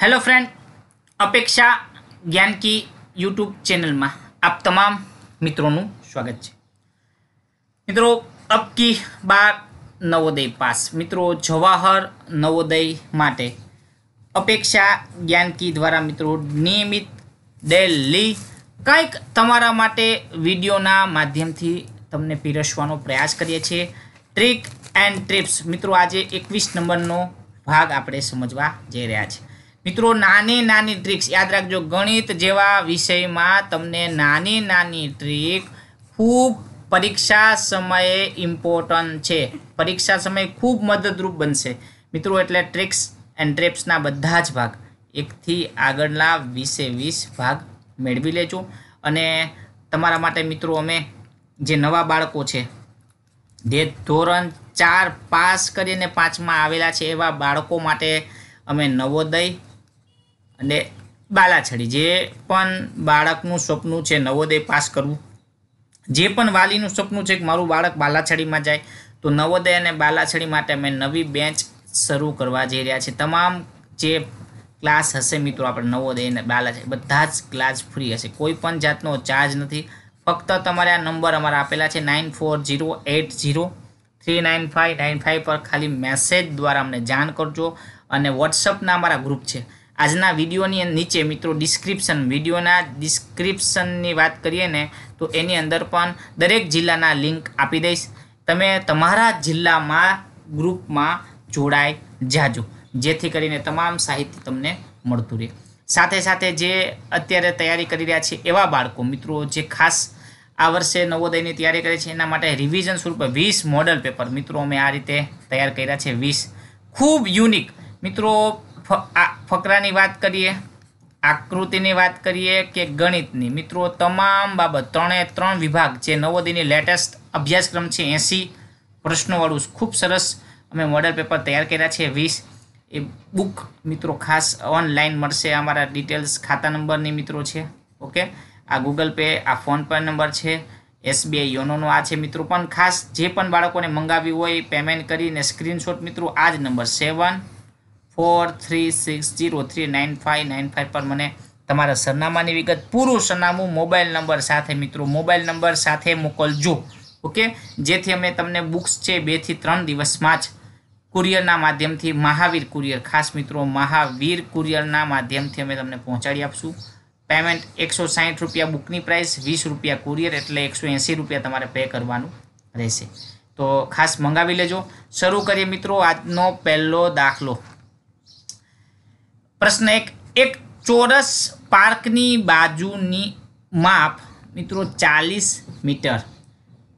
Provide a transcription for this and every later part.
hello friend અપેક્ષા જ્ઞાનકી YouTube ચેનલમાં આપ તમામ મિત્રોનું સ્વાગત છે મિત્રો અબ કી બાર નવોદય પાસ મિત્રો જવાહર નવોદય માટે અપેક્ષા જ્ઞાનકી દ્વારા મિત્રો નિયમિત ડેલી કંઈક તમારા માટે વિડીયોના માધ્યમથી તમને પીરસવાનો પ્રયાસ કરીએ છીએ ટ્રીક એન્ડ ટ્રીપ્સ મિત્રો આજે એકવીસ નંબરનો ભાગ આપણે સમજવા જઈ રહ્યા છીએ મિત્રો નાની નાની ટ્રીક્સ યાદ રાખજો ગણિત જેવા વિષયમાં તમને નાની નાની ટ્રીક ખૂબ પરીક્ષા સમયે ઇમ્પોર્ટન્ટ છે પરીક્ષા સમયે ખૂબ મદદરૂપ બનશે મિત્રો એટલે ટ્રિક્સ એન્ડ ટ્રેપ્સના બધા જ ભાગ એકથી આગળના વીસે વીસ ભાગ મેળવી લેજો અને તમારા માટે મિત્રો અમે જે નવા બાળકો છે જે ધોરણ ચાર પાસ કરીને પાંચમાં આવેલા છે એવા બાળકો માટે અમે નવોદય અને બાલાછડી જે પણ બાળકનું સપનું છે નવોદય પાસ કરવું જે પણ વાલીનું સપનું છે કે મારું બાળક બાલાછડીમાં જાય તો નવોદય અને બાલાછડી માટે અમે નવી બેન્ચ શરૂ કરવા જઈ રહ્યા છીએ તમામ જે ક્લાસ હશે મિત્રો આપણે નવોદય અને બાલાછડી બધા જ ક્લાસ ફ્રી હશે કોઈ પણ જાતનો ચાર્જ નથી ફક્ત તમારે આ નંબર અમારા આપેલા છે nine four zero eight zero three nine five nine five પર ખાલી મેસેજ દ્વારા અમને જાણ કરજો અને વોટ્સઅપના અમારા ગ્રુપ છે આજના વિડીયોની નીચે મિત્રો ડિસ્ક્રિપ્શન વિડીયોના ડિસ્ક્રિપ્શનની વાત કરીએ ને તો એની અંદર પણ દરેક જિલ્લાના લિંક આપી દઈશ તમે તમારા જિલ્લામાં ગ્રુપમાં જોડાઈ જાજો જેથી કરીને તમામ સાહિત્ય તમને મળતું રહે સાથે સાથે જે અત્યારે તૈયારી કરી રહ્યા છે એવા બાળકો મિત્રો જે ખાસ આ વર્ષે નવોદયની તૈયારી કરે છે એના માટે રિવિઝન સ્વરૂપે વીસ મોડલ પેપર મિત્રો અમે આ રીતે તૈયાર કર્યા છે વીસ ખૂબ યુનિક મિત્રો ફકરાની વાત કરીએ આકૃતિની વાત કરીએ કે ગણિતની મિત્રો તમામ બાબત ત્રણે ત્રણ વિભાગ જે નવોદયની લેટેસ્ટ અભ્યાસક્રમ છે એંસી પ્રશ્નોવાળું ખૂબ સરસ અમે મોડલ પેપર તૈયાર કર્યા છે વીસ એ બુક મિત્રો ખાસ ઓનલાઈન મળશે અમારા ડિટેલ્સ ખાતા નંબરની મિત્રો છે ઓકે આ ગૂગલ પે આ ફોન ફોનપે નંબર છે એસબીઆઈ યોનોનો આ છે મિત્રો પણ ખાસ જે પણ બાળકોને મંગાવી હોય પેમેન્ટ કરીને સ્ક્રીનશોટ મિત્રો આ જ number seven four three six zero three nine five nine five પર મને તમારા સરનામાની વિગત પૂરું સરનામું મોબાઈલ નંબર સાથે મિત્રો મોબાઈલ નંબર સાથે મોકલજો ઓકે જેથી અમે તમને બુક્સ છે બેથી ત્રણ દિવસમાં જ કુરિયરના માધ્યમથી મહાવીર કુરિયર ખાસ મિત્રો મહાવીર કુરિયરના માધ્યમથી અમે તમને પહોંચાડી આપશું પેમેન્ટ એકસો સાહીઠ રૂપિયા બુકની પ્રાઇસ વીસ રૂપિયા કુરિયર એટલે એકસો એંસી રૂપિયા તમારે પે કરવાનું રહેશે તો ખાસ મંગાવી લેજો શરૂ કરીએ મિત્રો આજનો પહેલો દાખલો પ્રશ્ન એક એક ચોરસ પાર્કની બાજુની માપ મિત્રો ચાલીસ મીટર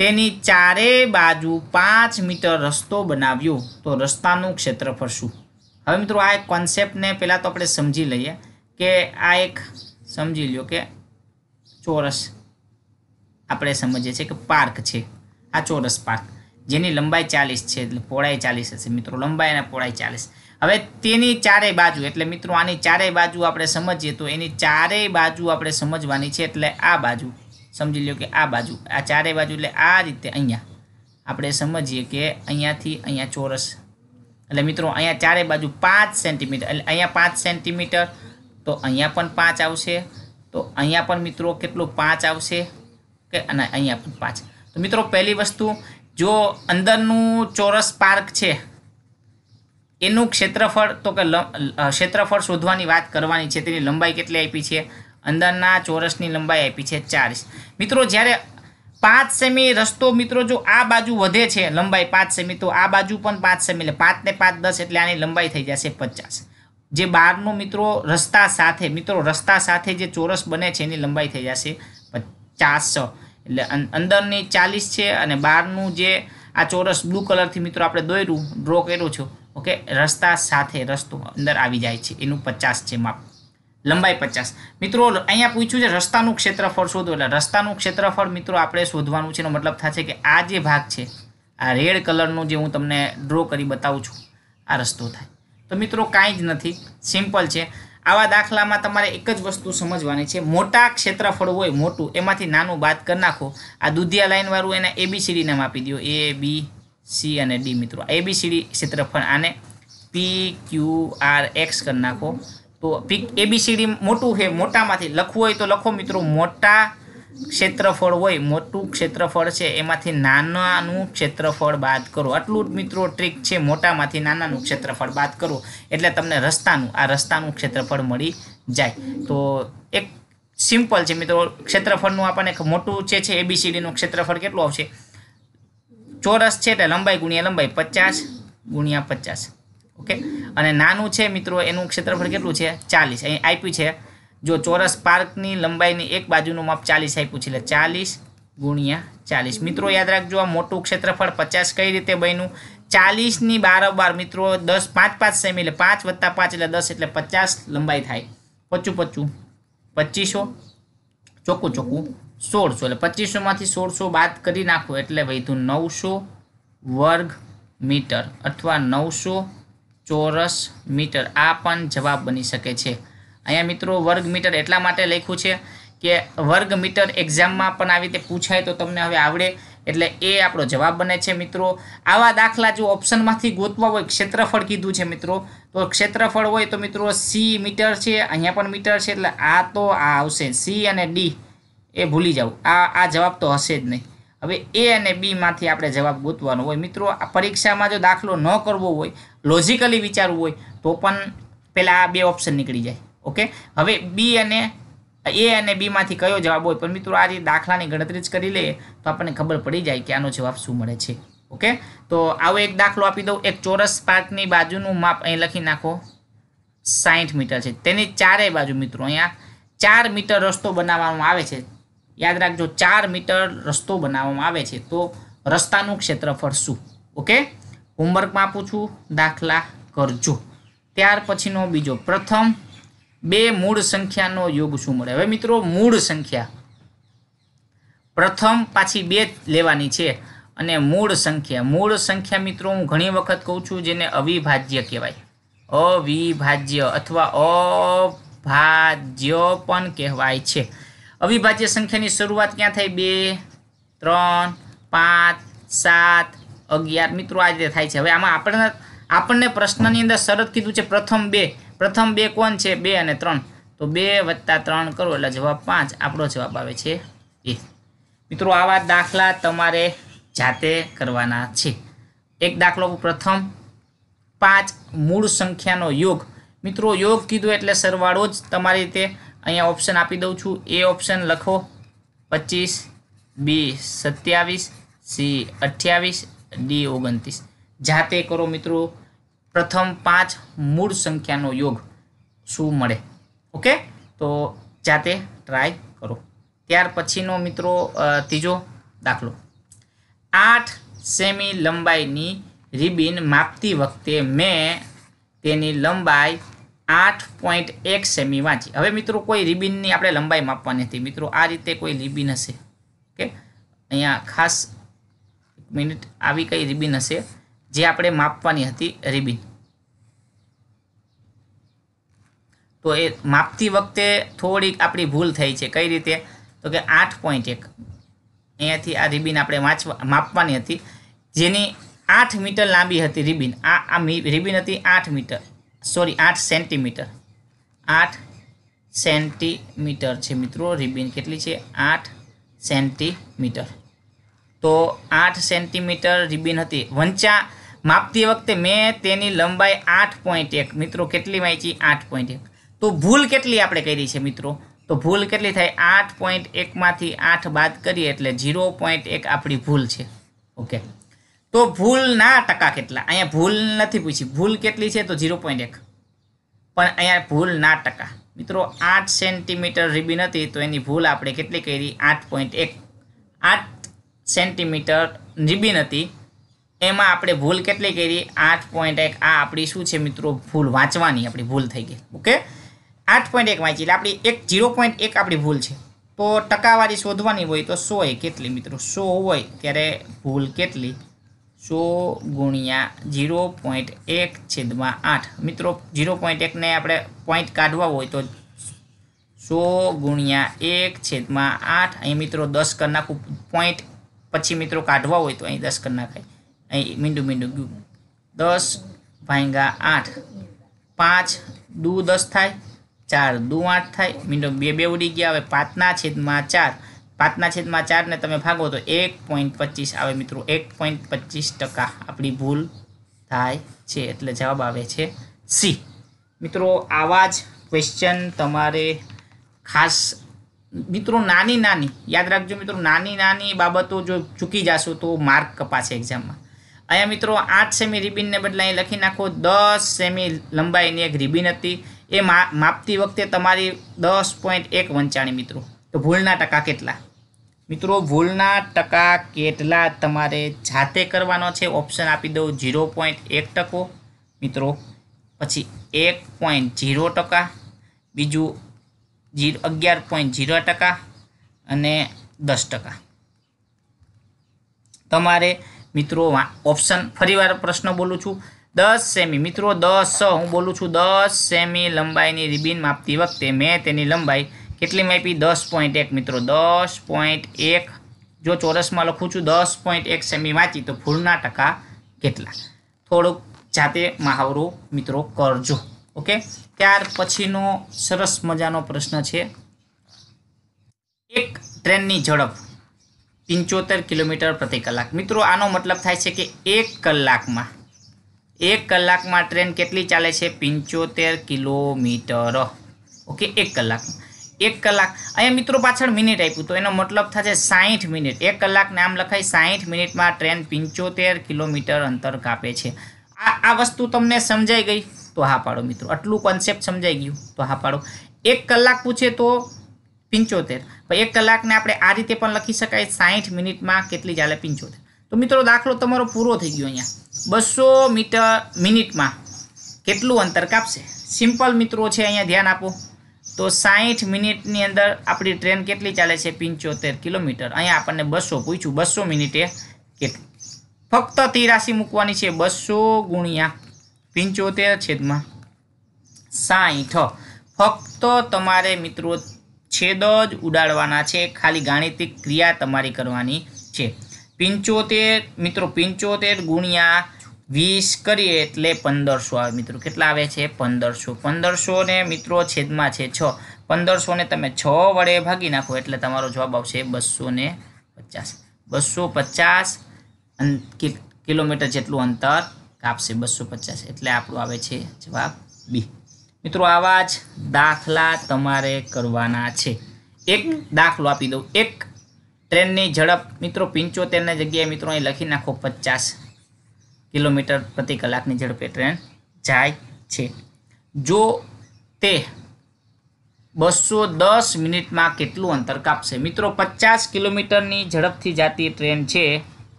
તેની ચારે બાજુ પાંચ મીટર રસ્તો બનાવ્યો તો રસ્તાનું ક્ષેત્રફળ શું હવે મિત્રો આ એક કોન્સેપ્ટને પહેલાં તો આપણે સમજી લઈએ કે આ એક સમજી લ્યો કે ચોરસ આપણે સમજીએ છીએ કે પાર્ક છે આ ચોરસ પાર્ક જેની લંબાઈ ચાલીસ છે એટલે પહોળાઈ ચાલીસ હશે મિત્રો લંબાઈ અને પહોળાઈ ચાલીસ હવે તેની ચારેય બાજુ એટલે મિત્રો આની ચારેય બાજુ આપણે સમજીએ તો એની ચારેય બાજુ આપણે સમજવાની છે એટલે આ બાજુ સમજી લો કે આ બાજુ આ ચારેય બાજુ એટલે આ રીતે અહીંયા આપણે સમજીએ કે અહીંયાથી અહીંયા ચોરસ એટલે મિત્રો અહીંયા ચારે બાજુ પાંચ સેન્ટીમીટર એટલે અહીંયા પાંચ સેન્ટીમીટર તો અહીંયા પણ પાંચ આવશે તો અહીંયા પણ મિત્રો કેટલું પાંચ આવશે કે અને અહીંયા પણ પાંચ તો મિત્રો પહેલી વસ્તુ જો અંદરનું ચોરસ પાર્ક છે એનું ક્ષેત્રફળ તો કે ક્ષેત્રફળ શોધવાની વાત કરવાની છે તેની લંબાઈ કેટલી આપી છે અંદરના ચોરસની લંબાઈ આપી છે ચાલીસ મિત્રો જ્યારે પાંચ સેમી રસ્તો મિત્રો જો આ બાજુ વધે છે લંબાઈ પાંચ સેમી તો આ બાજુ પણ પાંચ સેમી એટલે પાંચ ને પાંચ દસ એટલે આની લંબાઈ થઈ જશે પચાસ જે બહારનો મિત્રો રસ્તા સાથે મિત્રો રસ્તા સાથે જે ચોરસ બને છે એની લંબાઈ થઈ જશે પચાસ એટલે અંદરની ચાલીસ છે અને બહારનું જે આ ચોરસ બ્લુ કલરથી મિત્રો આપણે દોર્યું ડ્રો કર્યું છું ઓકે રસ્તા સાથે રસ્તો અંદર આવી જાય છે એનું પચાસ છે માપ લંબાઈ પચાસ મિત્રો અહીંયા પૂછ્યું છે રસ્તાનું ક્ષેત્રફળ શોધો એટલે રસ્તાનું ક્ષેત્રફળ મિત્રો આપણે શોધવાનું છે એનો મતલબ થશે કે આ જે ભાગ છે આ રેડ કલરનું જે હું તમને ડ્રો કરી બતાવું છું આ રસ્તો થાય તો મિત્રો કાંઈ જ નથી સિમ્પલ છે આવા દાખલામાં તમારે એક જ વસ્તુ સમજવાની છે મોટા ક્ષેત્રફળ હોય મોટું એમાંથી નાનું બાદ કરી નાખો આ દુધિયા લાઇનવાળું એના એબીસીડી સીડીને માપી દો એ બી સી અને ડી મિત્રો એબીસીડી ક્ષેત્રફળ આને પી ક્યુ આર એક્સ કરી નાખો તો પી એબીસીડી મોટું છે મોટામાંથી લખવું હોય તો લખો મિત્રો મોટા ક્ષેત્રફળ હોય મોટું ક્ષેત્રફળ છે એમાંથી નાનાનું ક્ષેત્રફળ બાદ કરો આટલું જ મિત્રો ટ્રીક છે મોટામાંથી નાનાનું ક્ષેત્રફળ બાદ કરો એટલે તમને રસ્તાનું આ રસ્તાનું ક્ષેત્રફળ મળી જાય તો એક સિમ્પલ છે મિત્રો ક્ષેત્રફળનું આપણને મોટું જે છે એબીસીડીનું ક્ષેત્રફળ કેટલું આવશે ચોરસ છે એટલે લંબાઈ ગુણ્યા લંબાઈ પચાસ ગુણ્યા પચાસ ઓકે અને નાનું છે મિત્રો એનું ક્ષેત્રફળ કેટલું છે ચાલીસ અહીં આપ્યું છે જો ચોરસ પાર્કની લંબાઈની એક બાજુનું માપ ચાલીસ આપ્યું છે એટલે ચાલીસ ગુણ્યા ચાલીસ મિત્રો યાદ રાખજો આ મોટું ક્ષેત્રફળ પચાસ કઈ રીતે બન્યું ચાલીસની બારોબાર મિત્રો દસ પાંચ પાંચ સેમી એટલે પાંચ વત્તા પાંચ એટલે દસ એટલે પચાસ લંબાઈ થાય પચું પચું પચીસો ચોખ્ખું ચોખ્ખું સોળસો એટલે પચીસોમાંથી સોળસો બાદ કરી નાખો એટલે વધુ નવસો વર્ગ મીટર અથવા નવસો ચોરસ મીટર આ પણ જવાબ બની શકે છે અહીંયા મિત્રો વર્ગ મીટર એટલા માટે લખ્યું છે કે વર્ગ મીટર એક્ઝામમાં પણ આવી રીતે પૂછાય તો તમને હવે આવડે એટલે એ આપણો જવાબ બને છે મિત્રો આવા દાખલા જો ઓપ્શનમાંથી ગોતવા હોય ક્ષેત્રફળ કીધું છે મિત્રો તો ક્ષેત્રફળ હોય તો મિત્રો સી મીટર છે અહીંયા પણ મીટર છે એટલે આ તો આ આવશે સી અને ડી એ ભૂલી જાઓ આ આ જવાબ તો હશે જ નહીં હવે એ અને બીમાંથી આપણે જવાબ ગોતવાનો હોય મિત્રો આ પરીક્ષામાં જો દાખલો ન કરવો હોય લોજિકલી વિચારવું હોય તો પણ પહેલાં આ બે ઓપ્શન નીકળી જાય ઓકે હવે બી અને એ અને બીમાંથી કયો જવાબ હોય પણ મિત્રો આજે દાખલાની ગણતરી જ કરી લઈએ તો આપણને ખબર પડી જાય કે આનો જવાબ શું મળે છે ઓકે તો આવો એક દાખલો આપી દઉં એક ચોરસ પાર્કની બાજુનું માપ અહીં લખી નાખો સાહીઠ મીટર છે તેની ચારેય બાજુ મિત્રો અહીંયા ચાર મીટર રસ્તો બનાવવામાં આવે છે યાદ રાખજો ચાર મીટર રસ્તો બનાવવામાં આવે છે તો રસ્તાનું ક્ષેત્રફળ શું ઓકે હોમવર્કમાં પૂછું દાખલા કરજો ત્યાર પછીનો બીજો પ્રથમ બે મૂળ સંખ્યાનો યોગ શું મળે હવે મિત્રો મૂળ સંખ્યા પ્રથમ પાછી બે લેવાની છે અને મૂળ સંખ્યા મૂળ સંખ્યા મિત્રો હું ઘણી વખત કહું છું જેને અવિભાજ્ય કહેવાય અવિભાજ્ય અથવા અભાજ્ય પણ કહેવાય છે અવિભાજ્ય સંખ્યાની શરૂઆત ક્યાં થઈ બે ત્રણ પાંચ સાત અગિયાર મિત્રો આ રીતે થાય છે હવે આમાં આપણને આપણને પ્રશ્નની અંદર શરત કીધું છે પ્રથમ બે પ્રથમ બે કોણ છે બે અને ત્રણ તો બે વત્તા ત્રણ કરો એટલે જવાબ પાંચ આપણો જવાબ આવે છે એ મિત્રો આવા દાખલા તમારે જાતે કરવાના છે એક દાખલો પ્રથમ પાંચ મૂળ સંખ્યાનો યોગ મિત્રો યોગ કીધું એટલે સરવાળો જ તમારી રીતે અહીંયા ઓપ્શન આપી દઉં છું એ ઓપ્શન લખો પચીસ બી સત્યાવીસ સી અઠ્યાવીસ ડી ઓગણત્રીસ જાતે કરો મિત્રો પ્રથમ પાંચ મૂળ સંખ્યાનો યોગ શું મળે ઓકે તો જાતે ટ્રાય કરો ત્યાર પછીનો મિત્રો ત્રીજો દાખલો આઠ સેમી લંબાઈની રિબિન માપતી વખતે મેં તેની લંબાઈ આઠ પોઈન્ટ એક સેમી વાંચી હવે મિત્રો કોઈ રિબિનની આપણે લંબાઈ માપવાની હતી મિત્રો આ રીતે કોઈ રિબિન હશે ઓકે અહીંયા ખાસ મિનિટ આવી કઈ રિબિન હશે જે આપણે માપવાની હતી રિબિન તો એ માપતી વખતે થોડીક આપણી ભૂલ થઈ છે કઈ રીતે તો કે આઠ પોઈન્ટ એક અહીંયાથી આ રિબિન આપણે વાંચવા માપવાની હતી જેની આઠ મીટર લાંબી હતી રિબિન આ આ રિબિન હતી આઠ મીટર સોરી આઠ સેન્ટીમીટર આઠ સેન્ટીમીટર છે મિત્રો રિબિન કેટલી છે આઠ સેન્ટીમીટર તો આઠ સેન્ટીમીટર રિબિન હતી વંચા માપતી વખતે મેં તેની લંબાઈ આઠ પોઈન્ટ એક મિત્રો કેટલી વાંચી આઠ પોઈન્ટ એક તો ભૂલ કેટલી આપણે કરી છે મિત્રો તો ભૂલ કેટલી થાય આઠ પોઈન્ટ એકમાંથી આઠ બાદ કરીએ એટલે ઝીરો પોઈન્ટ એક આપણી ભૂલ છે ઓકે તો ભૂલના ટકા કેટલા અહીંયા ભૂલ નથી પૂછી ભૂલ કેટલી છે તો ઝીરો પોઈન્ટ એક પણ અહીંયા ભૂલના ટકા મિત્રો આઠ સેન્ટીમીટર રીબીન હતી તો એની ભૂલ આપણે કેટલી કરી આઠ પોઈન્ટ એક આઠ સેન્ટીમીટર રીબીન હતી એમાં આપણે ભૂલ કેટલી કરી આઠ પોઈન્ટ એક આ આપણી શું છે મિત્રો ભૂલ વાંચવાની આપણી ભૂલ થઈ ગઈ ઓકે આઠ પોઈન્ટ એક વાંચી એટલે આપણી એક ઝીરો પોઈન્ટ એક આપણી ભૂલ છે તો ટકાવારી શોધવાની હોય તો સો એ કેટલી મિત્રો સો હોય ત્યારે ભૂલ કેટલી સો ગુણ્યા જીરો પોઈન્ટ એક છેદમાં આઠ મિત્રો જીરો પોઈન્ટ એકને આપણે પોઈન્ટ કાઢવા હોય તો સો ગુણ્યા એક છેદમાં આઠ અહીં મિત્રો દસ કરી નાખું પોઈન્ટ પછી મિત્રો કાઢવા હોય તો અહીં દસ કરી નાખાય અહીં મીંડું મીંડું ગયું દસ ભાંગા આઠ પાંચ દૂ દસ થાય ચાર દૂ આઠ થાય મીંડો બે બે ઉડી ગયા હવે પાંચના છેદમાં ચાર પાંચના છેદમાં ચારને તમે ભાગો તો એક પોઈન્ટ પચીસ આવે મિત્રો એક પોઈન્ટ પચીસ ટકા આપણી ભૂલ થાય છે એટલે જવાબ આવે છે સી મિત્રો આવા જ ક્વેશ્ચન તમારે ખાસ મિત્રો નાની નાની યાદ રાખજો મિત્રો નાની નાની બાબતો જો ચૂકી જશો તો માર્ક કપાશે એક્ઝામમાં અહીંયા મિત્રો આઠ સેમી રિબિનને બદલે અહીં લખી નાખો દસ સેમી લંબાઈની એક રિબિન હતી એ માપતી વખતે તમારી દસ પોઈન્ટ એક વંચાણી મિત્રો તો ભૂલના ટકા કેટલા મિત્રો ભૂલના ટકા કેટલા તમારે જાતે કરવાનો છે ઓપ્શન આપી દઉં ઝીરો પોઈન્ટ એક ટકો મિત્રો પછી એક પોઈન્ટ ઝીરો ટકા બીજું જીરો અગિયાર પોઈન્ટ ઝીરો ટકા અને દસ ટકા તમારે મિત્રો ઓપ્શન ફરીવાર પ્રશ્ન બોલું છું દસ સેમી મિત્રો દસ હું બોલું છું દસ સેમી લંબાઈની રિબિન માપતી વખતે મેં તેની લંબાઈ કેટલી માપી દસ પોઈન્ટ એક મિત્રો દસ પોઈન્ટ એક જો ચોરસમાં લખું છું દસ પોઈન્ટ એક સેમી વાંચી તો ફૂલના ટકા કેટલા થોડુંક જાતે મહાવરો મિત્રો કરજો ઓકે ત્યાર પછીનો સરસ મજાનો પ્રશ્ન છે એક ટ્રેનની ઝડપ પંચોતેર કિલોમીટર પ્રતિ કલાક મિત્રો આનો મતલબ થાય છે કે એક કલાકમાં એક કલાકમાં ટ્રેન કેટલી ચાલે છે પંચોતેર કિલોમીટર ઓકે એક કલાકમાં એક કલાક અહીંયા મિત્રો પાછળ મિનિટ આપ્યું તો એનો મતલબ થશે સાહીઠ મિનિટ એક કલાક નામ લખાય સાહીઠ મિનિટમાં ટ્રેન પંચોતેર કિલોમીટર અંતર કાપે છે આ આ વસ્તુ તમને સમજાઈ ગઈ તો હા પાડો મિત્રો આટલું કોન્સેપ્ટ સમજાઈ ગયું તો હા પાડો એક કલાક પૂછે તો પંચોતેર એક કલાકને આપણે આ રીતે પણ લખી શકાય સાહીઠ મિનિટમાં કેટલી ચાલે પંચોતેર તો મિત્રો દાખલો તમારો પૂરો થઈ ગયો અહીંયા બસો મીટર મિનિટમાં કેટલું અંતર કાપશે સિમ્પલ મિત્રો છે અહીંયા ધ્યાન આપો તો સાહીઠ મિનિટની અંદર આપણી ટ્રેન કેટલી ચાલે છે પંચોતેર કિલોમીટર અહીંયા આપણને બસો પૂછ્યું બસો મિનિટે કેટલી ફક્ત તિરાશી મૂકવાની છે બસો ગુણ્યા પંચોતેર છેદમાં સાહીઠ ફક્ત તમારે મિત્રો છેદ જ ઉડાડવાના છે ખાલી ગાણિતિક ક્રિયા તમારી કરવાની છે પંચોતેર મિત્રો પંચોતેર ગુણ્યા વીસ કરીએ એટલે પંદરસો આવે મિત્રો કેટલા આવે છે પંદરસો પંદરસો ને મિત્રો છેદમાં છે છ પંદરસો ને તમે છ વડે ભાગી નાખો એટલે તમારો જવાબ આવશે બસો ને પચાસ બસો પચાસ કિલોમીટર જેટલું અંતર કાપશે બસો પચાસ એટલે આપણું આવે છે જવાબ બી મિત્રો આવા જ દાખલા તમારે કરવાના છે એક દાખલો આપી દઉં એક ટ્રેનની ઝડપ મિત્રો પંચોતેરની જગ્યાએ મિત્રો અહીં લખી નાખો પચાસ કિલોમીટર પ્રતિ કલાકની ઝડપે ટ્રેન જાય છે જો તે બસો દસ મિનિટમાં કેટલું અંતર કાપશે મિત્રો પચાસ કિલોમીટરની ઝડપથી જતી ટ્રેન છે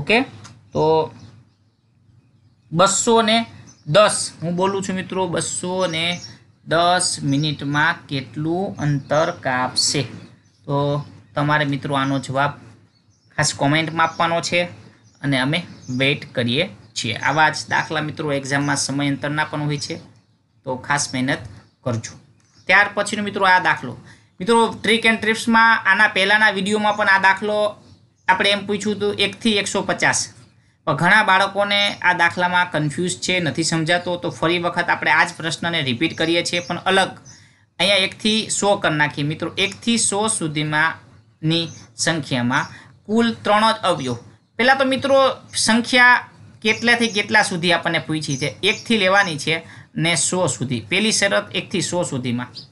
ઓકે તો બસો ને દસ હું બોલું છું મિત્રો બસો ને દસ મિનિટમાં કેટલું અંતર કાપશે તો તમારે મિત્રો આનો જવાબ ખાસ કોમેન્ટમાં આપવાનો છે અને અમે વેઇટ કરીએ છીએ આવા જ દાખલા મિત્રો એક્ઝામમાં સમયાંતરના પણ હોય છે તો ખાસ મહેનત કરજો ત્યાર પછીનો મિત્રો આ દાખલો મિત્રો ટ્રીક એન્ડ ટ્રીપ્સમાં આના પહેલાંના વિડીયોમાં પણ આ દાખલો આપણે એમ પૂછ્યું હતું એકથી એકસો પચાસ ઘણા બાળકોને આ દાખલામાં કન્ફ્યુઝ છે નથી સમજાતો તો ફરી વખત આપણે આ જ પ્રશ્નને રિપીટ કરીએ છીએ પણ અલગ અહીંયા એકથી સો કરી નાખીએ મિત્રો એકથી સો સુધીમાંની સંખ્યામાં કુલ ત્રણ જ અવયવ પહેલાં તો મિત્રો સંખ્યા કેટલાથી કેટલા સુધી આપણને પૂછી છે એકથી લેવાની છે ને સો સુધી પહેલી શરત એકથી સો સુધીમાં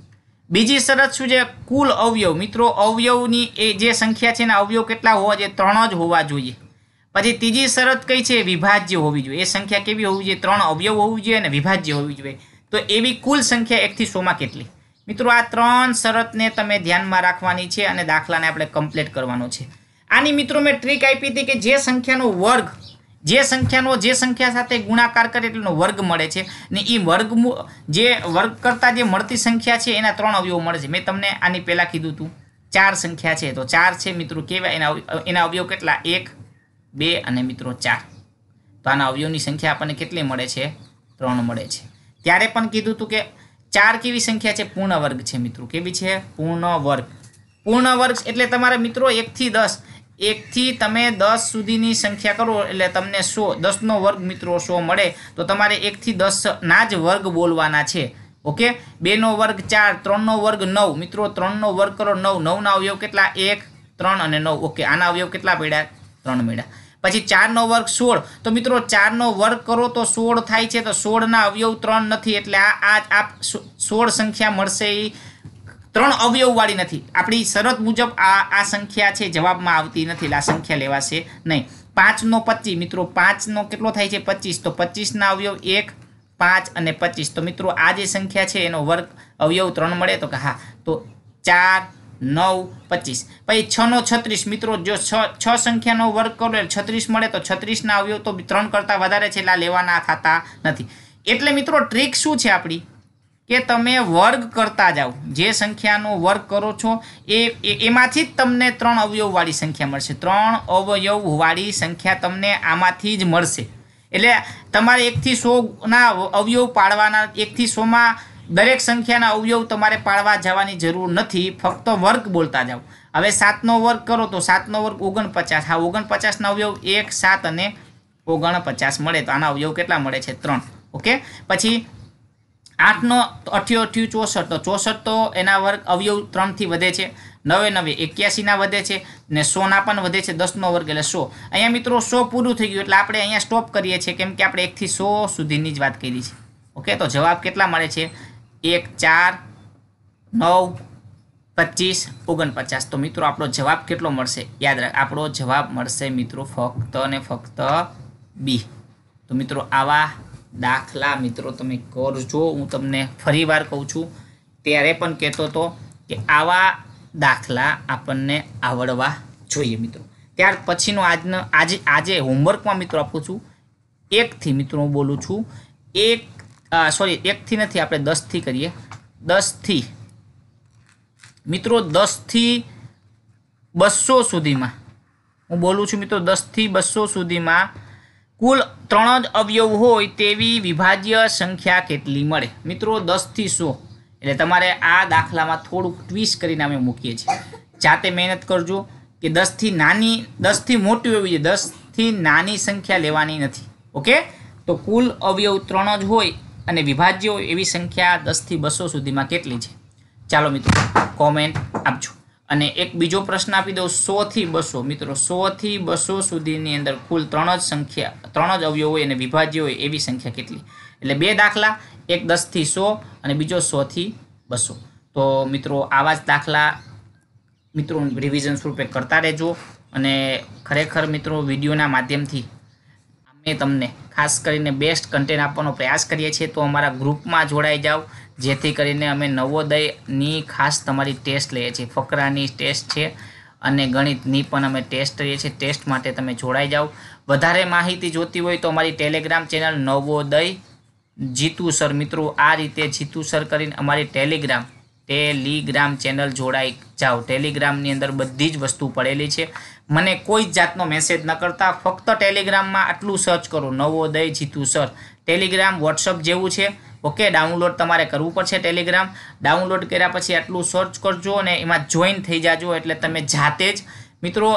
બીજી શરત શું છે કુલ અવયવ મિત્રો અવયવની એ જે સંખ્યા છે ને અવયવ કેટલા હોવા જોઈએ ત્રણ જ હોવા જોઈએ પછી ત્રીજી શરત કઈ છે વિભાજ્ય હોવી જોઈએ એ સંખ્યા કેવી હોવી જોઈએ ત્રણ અવયવ હોવું જોઈએ અને વિભાજ્ય હોવી જોઈએ તો એવી કુલ સંખ્યા એકથી સોમાં કેટલી મિત્રો આ ત્રણ શરતને તમે ધ્યાનમાં રાખવાની છે અને દાખલાને આપણે કમ્પ્લીટ કરવાનો છે આની મિત્રો મેં ટ્રીક આપી હતી કે જે સંખ્યાનો વર્ગ જે સંખ્યાનો જે સંખ્યા સાથે ગુણાકાર કરે એટલેનો વર્ગ મળે છે ને એ વર્ગ જે વર્ગ કરતાં જે મળતી સંખ્યા છે એના ત્રણ અવયવો મળે છે મેં તમને આની પહેલાં કીધું હતું ચાર સંખ્યા છે તો ચાર છે મિત્રો કેવાય એના એના અવયવ કેટલા એક બે અને મિત્રો ચાર તો આના અવયવની સંખ્યા આપણને કેટલી મળે છે ત્રણ મળે છે ત્યારે પણ કીધું હતું કે ચાર કેવી સંખ્યા છે પૂર્ણ વર્ગ છે મિત્રો કેવી છે પૂર્ણ વર્ગ પૂર્ણ વર્ગ એટલે તમારા મિત્રો એકથી દસ એકથી તમે દસ સુધીની સંખ્યા કરો એટલે તમને સો દસનો વર્ગ મિત્રો સો મળે તો તમારે એકથી દસના જ વર્ગ બોલવાના છે ઓકે બેનો વર્ગ ચાર ત્રણનો વર્ગ નવ મિત્રો ત્રણનો વર્ગ કરો નવ નવના અવયવ કેટલા એક ત્રણ અને નવ ઓકે આના અવયવ કેટલા પડ્યા ત્રણ મળ્યા પછી ચારનો વર્ગ સોળ તો મિત્રો ચારનો વર્ગ કરો તો સોળ થાય છે તો સોળના અવયવ ત્રણ નથી એટલે આ આ સોળ સંખ્યા મળશે એ ત્રણ અવયવવાળી નથી આપણી શરત મુજબ આ આ સંખ્યા છે જવાબમાં આવતી નથી આ સંખ્યા લેવાશે નહીં પાંચનો પચીસ મિત્રો પાંચનો કેટલો થાય છે પચીસ તો પચીસના અવયવ એક પાંચ અને પચીસ તો મિત્રો આ જે સંખ્યા છે એનો વર્ગ અવયવ ત્રણ મળે તો કે હા તો ચાર નવ પચીસ પછી છનો છત્રીસ મિત્રો જો છ છ સંખ્યાનો વર્ગ કરો એટલે છત્રીસ મળે તો છત્રીસના અવયવ તો ત્રણ કરતાં વધારે છે એટલે લેવાના ખાતા નથી એટલે મિત્રો ટ્રીક શું છે આપણી કે તમે વર્ગ કરતા જાઓ જે સંખ્યાનો વર્ગ કરો છો એ એમાંથી જ તમને ત્રણ અવયવવાળી સંખ્યા મળશે ત્રણ અવયવવાળી સંખ્યા તમને આમાંથી જ મળશે એટલે તમારે એકથી સોના અવયવ પાડવાના એકથી સોમાં દરેક સંખ્યાના અવયવ તમારે પાડવા જવાની જરૂર નથી ફક્ત વર્ગ બોલતા જાઓ હવે સાતનો વર્ગ કરો તો સાતનો વર્ગ ઓગણપચાસ હા ઓગણપચાસના અવયવ એક સાત અને ઓગણપચાસ મળે તો આના અવયવ કેટલા મળે છે ત્રણ ઓકે પછી આઠનો અઠ્યો અઠ્યું ચોસઠ તો ચોસઠ તો એના વર્ગ અવયવ ત્રણથી વધે છે નવે નવે એક્યાસીના વધે છે ને સોના પણ વધે છે દસનો વર્ગ એટલે સો અહીંયા મિત્રો સો પૂરું થઈ ગયું એટલે આપણે અહીંયા સ્ટોપ કરીએ છીએ કેમ કે આપણે એકથી સો સુધીની જ વાત કરી છે ઓકે તો જવાબ કેટલા મળે છે એક ચાર નવ પચીસ ઓગણપચાસ તો મિત્રો આપણો જવાબ કેટલો મળશે યાદ રાખ આપણો જવાબ મળશે મિત્રો ફક્ત અને ફક્ત બી તો મિત્રો આવા દાખલા મિત્રો તમે કરજો હું તમને ફરી વાર કહું છું ત્યારે પણ કહેતો હતો કે આવા દાખલા આપણને આવડવા જોઈએ મિત્રો ત્યાર પછીનો આજનો આજે આજે હોમવર્કમાં મિત્રો આપું છું એકથી મિત્રો હું બોલું છું એક સોરી એકથી નથી આપણે દસથી કરીએ દસથી મિત્રો દસથી બસો સુધીમાં હું બોલું છું મિત્રો દસથી બસો સુધીમાં કુલ ત્રણ જ અવયવ હોય તેવી વિભાજ્ય સંખ્યા કેટલી મળે મિત્રો દસથી સો એટલે તમારે આ દાખલામાં થોડુંક ટ્વીસ કરીને અમે મૂકીએ છીએ જાતે મહેનત કરજો કે દસથી નાની દસથી મોટી હોવી જોઈએ દસથી નાની સંખ્યા લેવાની નથી ઓકે તો કુલ અવયવ ત્રણ જ હોય અને વિભાજ્ય હોય એવી સંખ્યા દસથી બસો સુધીમાં કેટલી છે ચાલો મિત્રો કોમેન્ટ આપજો અને એક બીજો પ્રશ્ન આપી દઉં સોથી બસો મિત્રો સોથી બસો સુધીની અંદર કુલ ત્રણ જ સંખ્યા ત્રણ જ અવયવ હોય અને વિભાજ્ય હોય એવી સંખ્યા કેટલી એટલે બે દાખલા એક દસથી સો અને બીજો સોથી બસો તો મિત્રો આવા જ દાખલા મિત્રો રિવિઝન સ્વરૂપે કરતા રહેજો અને ખરેખર મિત્રો વિડીયોના માધ્યમથી અમે તમને ખાસ કરીને બેસ્ટ કન્ટેન્ટ આપવાનો પ્રયાસ કરીએ છીએ તો અમારા ગ્રુપમાં જોડાઈ જાઓ જેથી કરીને અમે નવોદયની ખાસ તમારી ટેસ્ટ લઈએ છીએ ફકરાની ટેસ્ટ છે અને ગણિતની પણ અમે ટેસ્ટ લઈએ છીએ ટેસ્ટ માટે તમે જોડાઈ જાઓ વધારે માહિતી જોતી હોય તો અમારી Telegram channel Navodaya Jitu sir મિત્રો આ રીતે જીતુ સર કરીને અમારી ટેલિગ્રામ ટેલિગ્રામ ચેનલ જોડાઈ જાઓ ટેલિગ્રામની અંદર બધી જ વસ્તુ પડેલી છે મને કોઈ જ જાતનો મેસેજ ન કરતા ફક્ત ટેલિગ્રામમાં આટલું સર્ચ કરો Navodaya Jitu sir Telegram WhatsApp જેવું છે ઓકે ડાઉનલોડ તમારે કરવું પડશે ટેલિગ્રામ ડાઉનલોડ કર્યા પછી આટલું સર્ચ કરજો અને એમાં જોઈન થઈ જાજો એટલે તમે જાતે જ મિત્રો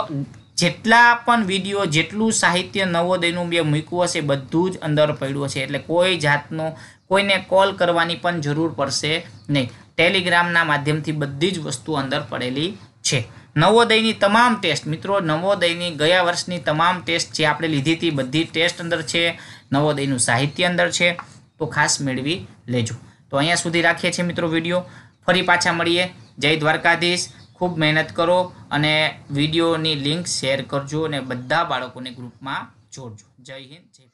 જેટલા પણ વિડીયો જેટલું સાહિત્ય નવોદયનું બે મૂક્યું હશે બધું જ અંદર પડ્યું હશે એટલે કોઈ જાતનો કોઈને કોલ કરવાની પણ જરૂર પડશે નહીં ટેલિગ્રામના માધ્યમથી બધી જ વસ્તુ અંદર પડેલી છે નવોદયની તમામ ટેસ્ટ મિત્રો નવોદયની ગયા વર્ષની તમામ ટેસ્ટ જે આપણે લીધી હતી બધી ટેસ્ટ અંદર છે નવોદયનું સાહિત્ય અંદર છે તો ખાસ મેળવી લેજો તો અહીંયા સુધી રાખીએ છીએ મિત્રો વિડીયો ફરી પાછા મળીએ જય દ્વારકાધીશ ખૂબ મહેનત કરો અને વિડીયોની લિંક શેર કરજો અને બધા બાળકોને ગ્રુપમાં જોડજો જય હિન્દ જય